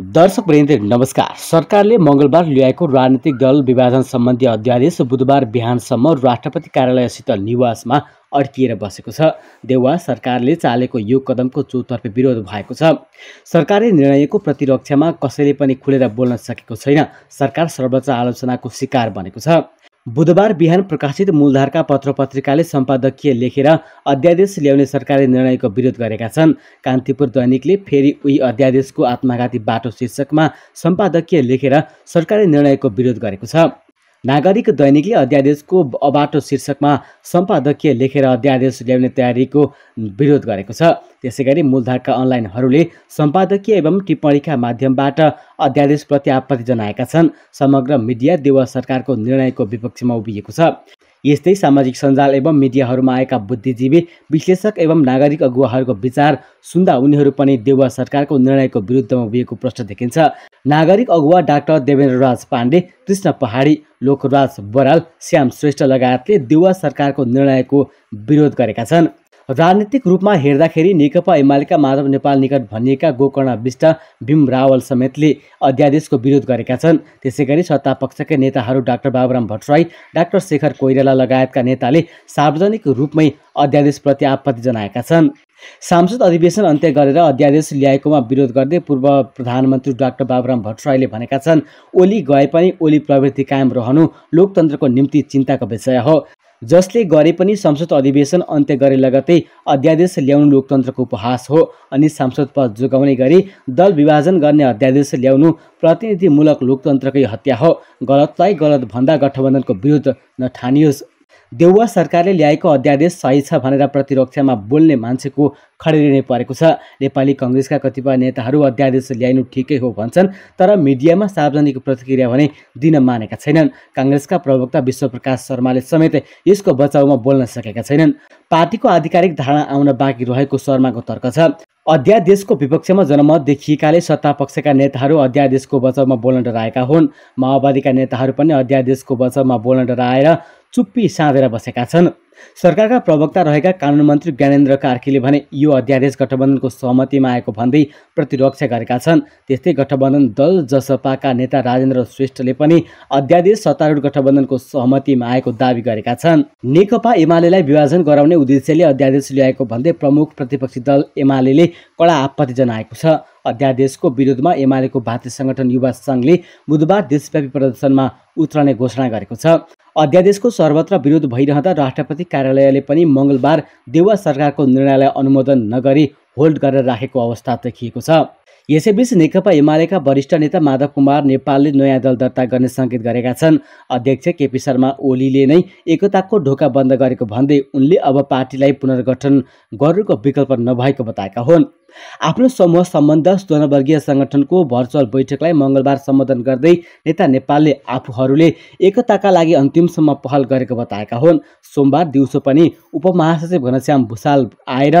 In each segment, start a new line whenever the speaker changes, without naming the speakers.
दर्शक वृन्द नमस्कार सरकारले मङ्गलबार ल्याएको राजनीतिक दल विभाजन सम्बन्धी अध्यादेश बुधबार बिहानसम्म राष्ट्रपति कार्यालयसित निवासमा अड्किएर बसेको छ देउवा सरकारले चालेको यो कदमको चौतर्फी विरोध भएको छ सरकारी निर्णयको प्रतिरक्षामा कसैले पनि खुलेर बोल्न सकेको छैन सरकार सर्वोच्च आलोचनाको शिकार बनेको छ बुधबार बिहान प्रकाशित मूलधारका पत्रपत्रिकाले सम्पादकीय लेखेर अध्यादेश ल्याउने सरकारी निर्णयको विरोध गरेका छन् कान्तिपुर दैनिकले फेरि उही अध्यादेशको आत्मघाती बाटो शीर्षकमा सम्पादकीय लेखेर सरकारी निर्णयको विरोध गरेको छ नागरिक दैनिकले अध्यादेशको अबाटो शीर्षकमा सम्पादकीय लेखेर अध्यादेश ल्याउने तयारीको विरोध गरेको छ त्यसै गरी मूलधारका अनलाइनहरूले सम्पादकीय एवं टिप्पणीका माध्यमबाट अध्यादेशप्रति आपत्ति जनाएका छन् समग्र मिडिया देव सरकारको निर्णयको विपक्षमा उभिएको छ यस्तै सामाजिक सञ्जाल एवं मिडियाहरूमा आएका बुद्धिजीवी विश्लेषक एवं नागरिक अगुवाहरूको विचार सुन्दा उनीहरू पनि देउवा सरकारको निर्णयको विरुद्धमा उभिएको प्रश्न देखिन्छ नागरिक अगुवा डाक्टर देवेन्द्र राज पाण्डे कृष्ण पहाडी लोकराज बराल श्याम श्रेष्ठ लगायतले देउवा सरकारको निर्णयको विरोध गरेका छन् राजनीतिक रूपमा हेर्दाखेरि नेकपा एमालेका माधव नेपाल निकट भनिएका गोकर्ण विष्ट भीम रावल समेतले अध्यादेशको विरोध गरेका छन् त्यसै गरी सत्तापक्षकै नेताहरू डाक्टर बाबुराम भट्टराई डाक्टर शेखर कोइराला लगायतका नेताले सार्वजनिक रूपमै अध्यादेशप्रति आपत्ति जनाएका छन् सांसद अधिवेशन अन्त्य गरेर अध्यादेश ल्याएकोमा विरोध गर्दै पूर्व प्रधानमन्त्री डाक्टर बाबुराम भट्टराईले भनेका छन् ओली गए पनि ओली प्रवृत्ति कायम रहनु लोकतन्त्रको निम्ति चिन्ताको विषय हो जसले गरे पनि संसद अधिवेशन अन्त्य गरे लगतै अध्यादेश ल्याउनु लोकतन्त्रको उपहास हो अनि सांसद पद जोगाउने गरी दल विभाजन गर्ने अध्यादेश ल्याउनु प्रतिनिधिमूलक लोकतन्त्रकै हत्या हो गलतलाई गलत भन्दा गठबन्धनको विरुद्ध नठानियोस् देउवा सरकारले ल्याएको अध्यादेश सही छ भनेर प्रतिरक्षामा बोल्ने मान्छेको खडेरिने परेको छ नेपाली कङ्ग्रेसका कतिपय नेताहरू अध्यादेश ल्याइनु ठिकै हो भन्छन् तर मिडियामा सार्वजनिक प्रतिक्रिया भने दिन मानेका छैनन् काङ्ग्रेसका प्रवक्ता विश्वप्रकाश शर्माले समेत यसको बचाउमा बोल्न सकेका छैनन् पार्टीको आधिकारिक धारणा आउन बाँकी रहेको शर्माको तर्क छ अध्यादेशको विपक्षमा जनमत देखिएकाले सत्तापक्षका नेताहरू अध्यादेशको बचाउमा बोल्न डराएका हुन् माओवादीका नेताहरू पनि अध्यादेशको बचाउमा बोल्न डराएर चुप्पी साँधेर बसेका छन् सरकारका प्रवक्ता रहेका कानुन मन्त्री ज्ञानेन्द्र कार्कीले भने यो अध्यादेश गठबन्धनको सहमतिमा आएको भन्दै प्रतिरक्षा गरेका छन् त्यस्तै गठबन्धन दल जसपाका नेता राजेन्द्र श्रेष्ठले पनि अध्यादेश सत्तारूढ गठबन्धनको सहमतिमा आएको दावी गरेका छन् नेकपा एमालेलाई विभाजन गराउने उद्देश्यले अध्यादेश ल्याएको भन्दै प्रमुख प्रतिपक्षी दल एमाले कडा आपत्ति जनाएको छ अध्यादेशको विरोधमा एमालेको भातृ सङ्गठन युवा सङ्घले बुधबार देशव्यापी प्रदर्शनमा उत्रने घोषणा गरेको छ अध्यादेशको सर्वत्र विरोध भइरहँदा राष्ट्रपति कार्यालयले पनि मङ्गलबार देउवा सरकारको निर्णयलाई अनुमोदन नगरी होल्ड गरेर राखेको अवस्था देखिएको छ यसैबीच नेकपा एमालेका वरिष्ठ नेता माधव कुमार नेपालले नयाँ दल दर्ता गर्ने सङ्केत गरेका छन् अध्यक्ष केपी शर्मा ओलीले नै एकताको ढोका बन्द गरेको भन्दै उनले अब पार्टीलाई पुनर्गठन गर्नुको विकल्प नभएको बताएका हुन् आफ्नो समूह सम्बन्ध स्वनवर्गीय सङ्गठनको भर्चुअल बैठकलाई मङ्गलबार सम्बोधन गर्दै नेता नेपालले आफूहरूले एकताका लागि अन्तिमसम्म पहल गरेको बताएका हुन् सोमबार दिउँसो पनि उपमहासचिव घनश्याम भूषाल आएर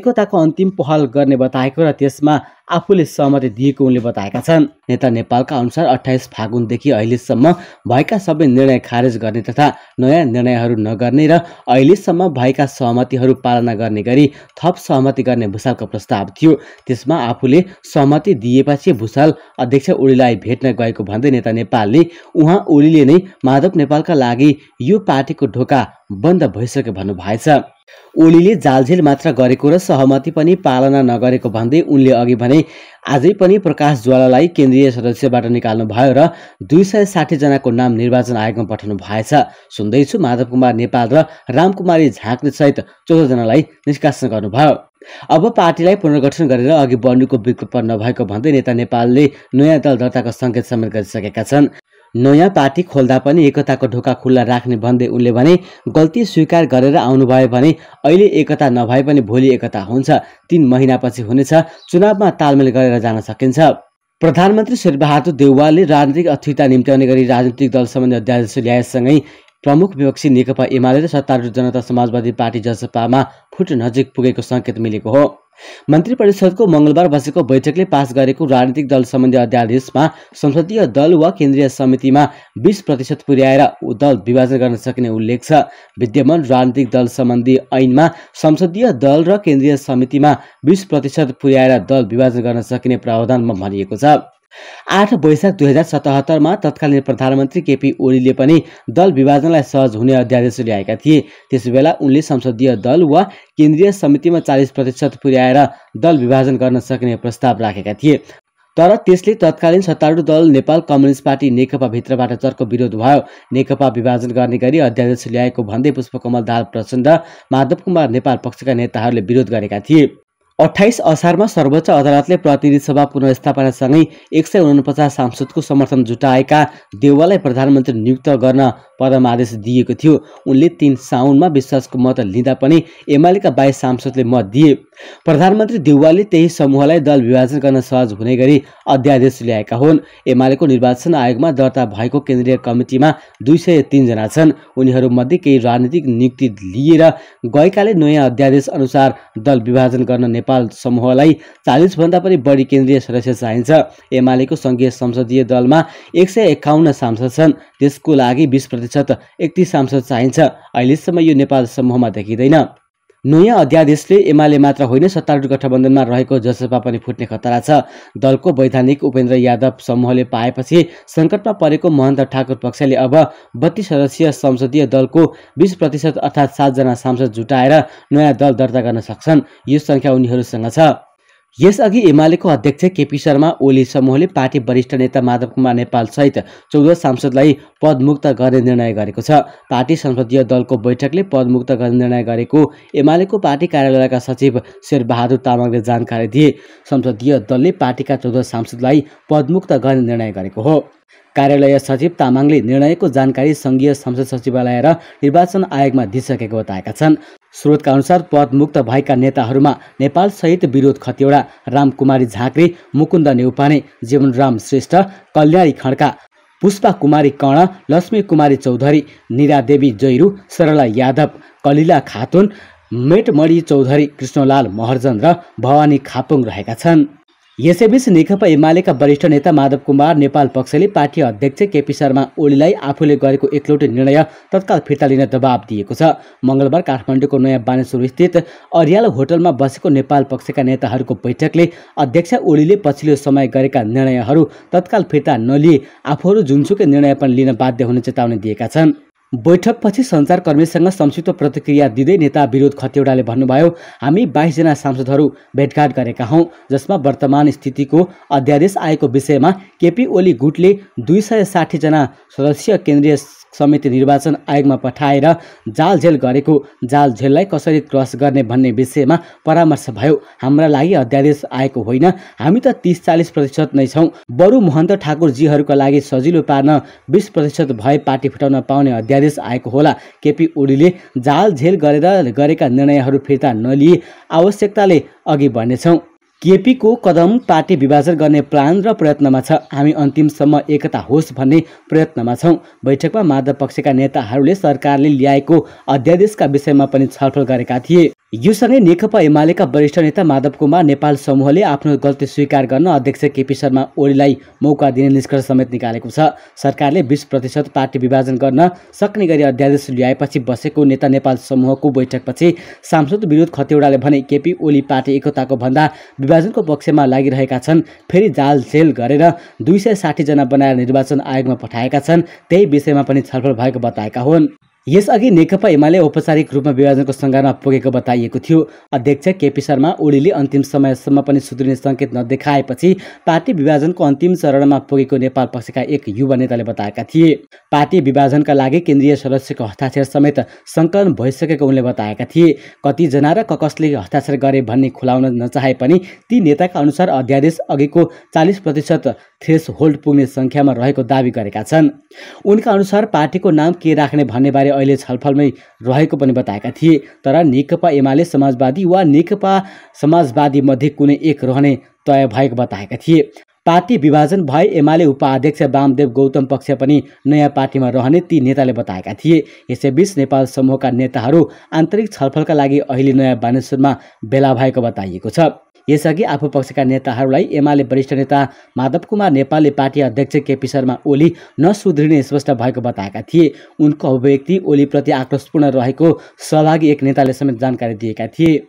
एकताको अन्तिम पहल गर्ने बताएको र त्यसमा आफूले सहमति दिएको उनले बताएका छन् नेता नेपालका अनुसार अठाइस फागुनदेखि अहिलेसम्म भएका सबै निर्णय खारेज गर्ने तथा नयाँ निर्णयहरू नगर्ने र अहिलेसम्म भएका सहमतिहरू पालना गर्ने गरी थप सहमति गर्ने भूषालको प्रस्ताव प्रस्ताव थियो त्यसमा आफूले सहमति दिएपछि भूषाल अध्यक्ष ओलीलाई भेट्न गएको भन्दै नेता नेपालले उहाँ ओलीले नै माधव नेपालका लागि यो पार्टीको ढोका बन्द भइसक्यो भन्नुभएछ ओलीले जालझेल मात्र गरेको र सहमति पनि पालना नगरेको भन्दै उनले अघि भने आजै पनि प्रकाश ज्वालालाई केन्द्रीय सदस्यबाट निकाल्नु भयो र दुई सय साठीजनाको नाम निर्वाचन आयोगमा पठाउनु भएछ सुन्दैछु माधव कुमार नेपाल र रामकुमारी सहित चौधजनालाई निष्कासन गर्नुभयो अब पार्टीलाई पुनर्गठन गरेर अघि बढ्नुको विकल्प नभएको भन्दै नेता नेपालले नयाँ दल दर्ताको सङ्केत समेत गरिसकेका छन् नयाँ पार्टी खोल्दा पनि एकताको ढोका खुल्ला राख्ने भन्दै उनले भने गल्ती स्वीकार गरेर आउनुभयो भने अहिले एकता नभए पनि भोलि एकता हुन्छ तिन महिनापछि हुनेछ चुनावमा तालमेल गरेर जान सकिन्छ प्रधानमन्त्री शेरबहादुर देउवालले राजनीतिक अस्थिरता निम्त्याउने गरी राजनीतिक दल सम्बन्धी अध्यादेश ल्याएसँगै प्रमुख विपक्षी नेकपा एमाले र सत्तारूढ जनता समाजवादी पार्टी जसपामा फुट नजिक पुगेको सङ्केत मिलेको हो मन्त्री परिषदको मङ्गलबार बसेको बैठकले पास गरेको राजनीतिक दल सम्बन्धी अध्यादेशमा संसदीय दल वा केन्द्रीय समितिमा बिस प्रतिशत पुर्याएर दल विभाजन गर्न सकिने उल्लेख छ विद्यमान राजनीतिक दल सम्बन्धी ऐनमा संसदीय दल र केन्द्रीय समितिमा बिस प्रतिशत पुर्याएर दल विभाजन गर्न सकिने प्रावधानमा भनिएको छ आठ वैशाख दुई हजार सतहत्तरमा तत्कालीन प्रधानमन्त्री केपी ओलीले पनि दल विभाजनलाई सहज हुने अध्यादेश ल्याएका थिए त्यसबेला उनले संसदीय दल वा केन्द्रीय समितिमा चालिस प्रतिशत पुर्याएर दल विभाजन गर्न सक्ने प्रस्ताव राखेका थिए तर त्यसले तत्कालीन सत्तारूढ दल नेपाल कम्युनिस्ट पार्टी नेकपाभित्रबाट चर्को विरोध भयो नेकपा विभाजन गर्ने गरी अध्यादेश ल्याएको भन्दै पुष्पकमल दाल प्रचण्ड माधव कुमार नेपाल पक्षका नेताहरूले विरोध गरेका थिए अठाइस असारमा सर्वोच्च अदालतले प्रतिनिधि सभा पुनर्स्थापनासँगै एक सय उनपचास सांसदको समर्थन जुटाएका देउवालाई प्रधानमन्त्री नियुक्त गर्न परमादेश दिएको थियो उनले तीन साउनमा विश्वासको मत लिँदा पनि एमालेका बाइस सांसदले मत दिए प्रधानमन्त्री देउवाले त्यही समूहलाई दल विभाजन गर्न सहज हुने गरी अध्यादेश ल्याएका हुन् एमालेको निर्वाचन आयोगमा दर्ता भएको केन्द्रीय कमिटीमा दुई सय तिनजना छन् उनीहरूमध्ये केही राजनीतिक नियुक्ति लिएर गएकाले नयाँ अध्यादेश अनुसार दल विभाजन गर्न नेपाल समूहलाई चालिसभन्दा पनि बढी केन्द्रीय सदस्य चाहिन्छ एमालेको सङ्घीय संसदीय दलमा एक सय एकाउन्न सांसद छन् त्यसको लागि बिस प्रतिशत प्रतिशत एकतिस सांसद चाहिन्छ अहिलेसम्म यो नेपाल समूहमा देखिँदैन नयाँ अध्यादेशले एमाले मात्र होइन सत्तारूढ गठबन्धनमा रहेको जसपा पनि फुट्ने खतरा छ दलको वैधानिक उपेन्द्र यादव समूहले पाएपछि सङ्कटमा परेको महन्त ठाकुर पक्षले अब बत्तीस सदस्यीय संसदीय दलको बिस प्रतिशत अर्थात् सातजना सांसद जुटाएर नयाँ दल दर्ता गर्न सक्छन् यो सङ्ख्या उनीहरूसँग छ यसअघि एमालेको अध्यक्ष केपी शर्मा ओली समूहले पार्टी वरिष्ठ नेता माधव कुमार नेपाल सहित चौध सांसदलाई पदमुक्त गर्ने निर्णय गरेको छ पार्टी संसदीय दलको बैठकले पदमुक्त गर्ने निर्णय गरेको एमालेको पार्टी कार्यालयका सचिव शेरबहादुर तामाङले जानकारी दिए संसदीय दलले पार्टीका चौध सांसदलाई पदमुक्त गर्ने निर्णय गरेको हो कार्यालय सचिव तामाङले निर्णयको जानकारी सङ्घीय संसद सचिवालय र निर्वाचन आयोगमा दिइसकेको बताएका छन् स्रोतका अनुसार पदमुक्त भएका नेताहरूमा नेपालसहित विरोध खतिवडा रामकुमारी झाँक्री मुकुन्द नेउपाने जीवनराम श्रेष्ठ कल्याणी खड्का पुष्पा कुमारी कर्ण लक्ष्मी कुमारी चौधरी निरादेवी जैरु सरला यादव कलिला खातुन मेटमणि चौधरी कृष्णलाल महर्जन र भवानी खापुङ रहेका छन् यसैबीच नेकपा एमालेका वरिष्ठ नेता माधव कुमार नेपाल पक्षले पार्टी अध्यक्ष केपी शर्मा ओलीलाई आफूले गरेको एकलौटी निर्णय तत्काल फिर्ता लिन दबाब दिएको छ मङ्गलबार काठमाडौँको नयाँ बानेश्वरस्थित अरियाल होटलमा बसेको नेपाल पक्षका नेताहरूको बैठकले अध्यक्ष ओलीले पछिल्लो समय गरेका निर्णयहरू तत्काल फिर्ता नलिए आफूहरू जुनसुकै निर्णय पनि लिन बाध्य हुने चेतावनी दिएका छन् बैठकपछि सञ्चारकर्मीसँग संक्षिप्त प्रतिक्रिया दिँदै नेता विरोध खतेडाले भन्नुभयो हामी बाइसजना सांसदहरू भेटघाट गरेका हौँ जसमा वर्तमान स्थितिको अध्यादेश आएको विषयमा केपी ओली गुटले दुई सय साठीजना सदस्यीय केन्द्रीय समिति निर्वाचन आयोगमा पठाएर जालझेल गरेको जालझेललाई कसरी क्रस गर्ने भन्ने विषयमा परामर्श भयो हाम्रा लागि अध्यादेश आएको होइन हामी त तिस चालिस प्रतिशत नै छौँ बरु महन्त ठाकुरजीहरूका लागि सजिलो पार्न बिस प्रतिशत भए पार्टी फुटाउन पाउने अध्यादेश आएको होला केपी ओलीले जालझेल गरेर गरेका निर्णयहरू फिर्ता नलिए आवश्यकताले अघि बढ्नेछौँ केपीको कदम पार्टी विभाजन गर्ने प्लान र प्रयत्नमा छ हामी अन्तिमसम्म एकता होस् भन्ने प्रयत्नमा छौँ बैठकमा माधव पक्षका नेताहरूले सरकारले ल्याएको अध्यादेशका विषयमा पनि छलफल गरेका थिए योसँगै नेकपा एमालेका वरिष्ठ नेता माधव कुमार नेपाल समूहले आफ्नो गल्ती स्वीकार गर्न अध्यक्ष केपी शर्मा ओलीलाई मौका दिने निष्कर्ष समेत निकालेको छ सरकारले बिस प्रतिशत पार्टी विभाजन गर्न सक्ने गरी अध्यादेश ल्याएपछि बसेको नेता नेपाल समूहको बैठकपछि सांसद विरोध खतेवडाले भने केपी ओली पार्टी एकताको भन्दा विभाजनको पक्षमा लागिरहेका छन् फेरि जालझेल गरेर दुई सय साठीजना बनाएर निर्वाचन आयोगमा पठाएका छन् त्यही विषयमा पनि छलफल भएको बताएका हुन् यसअघि नेकपा एमाले औपचारिक रूपमा विभाजनको सङ्घारमा पुगेको बताइएको थियो अध्यक्ष केपी शर्मा ओलीले अन्तिम समयसम्म पनि सुध्रिने सङ्केत नदेखाएपछि पार्टी विभाजनको अन्तिम चरणमा पुगेको नेपाल पक्षका एक युवा नेताले बताएका थिए पार्टी विभाजनका लागि केन्द्रीय सदस्यको हस्ताक्षर समेत सङ्कलन भइसकेको उनले बताएका थिए कतिजना र ककसले हस्ताक्षर गरे भन्ने खुलाउन नचाहे पनि ती नेताका अनुसार अध्यादेश अघिको चालिस प्रतिशत थ्रेस होल्ड पुग्ने सङ्ख्यामा रहेको दावी गरेका छन् उनका अनुसार पार्टीको नाम के राख्ने भन्नेबारे अहिले छलफलमै रहेको पनि बताएका थिए तर नेकपा एमाले समाजवादी वा नेकपा समाजवादी मध्ये कुनै एक रहने तय भएको बताएका थिए पार्टी विभाजन भए एमाले उपाध्यक्ष वामदेव गौतम पक्ष पनि नयाँ पार्टीमा रहने ती नेताले बताएका थिए यसैबीच नेपाल समूहका नेताहरू आन्तरिक छलफलका लागि अहिले नयाँ बानेश्वरमा भेला भएको बताइएको छ यसअघि आफू पक्षका नेताहरूलाई एमाले वरिष्ठ नेता माधव कुमार नेपालले पार्टी अध्यक्ष केपी शर्मा ओली नसुध्रिने स्पष्ट भएको बताएका थिए उनको अभिव्यक्ति ओलीप्रति आक्रोशपूर्ण रहेको सहभागी एक नेताले समेत जानकारी दिएका थिए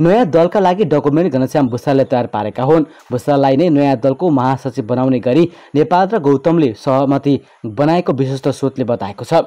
नयाँ दलका लागि डकुमेन्ट घनश्याम भुसालले तयार पारेका हुन् भुसाललाई नै नयाँ दलको महासचिव बनाउने गरी नेपाल र गौतमले सहमति बनाएको विशिष्ट स्रोतले बताएको छ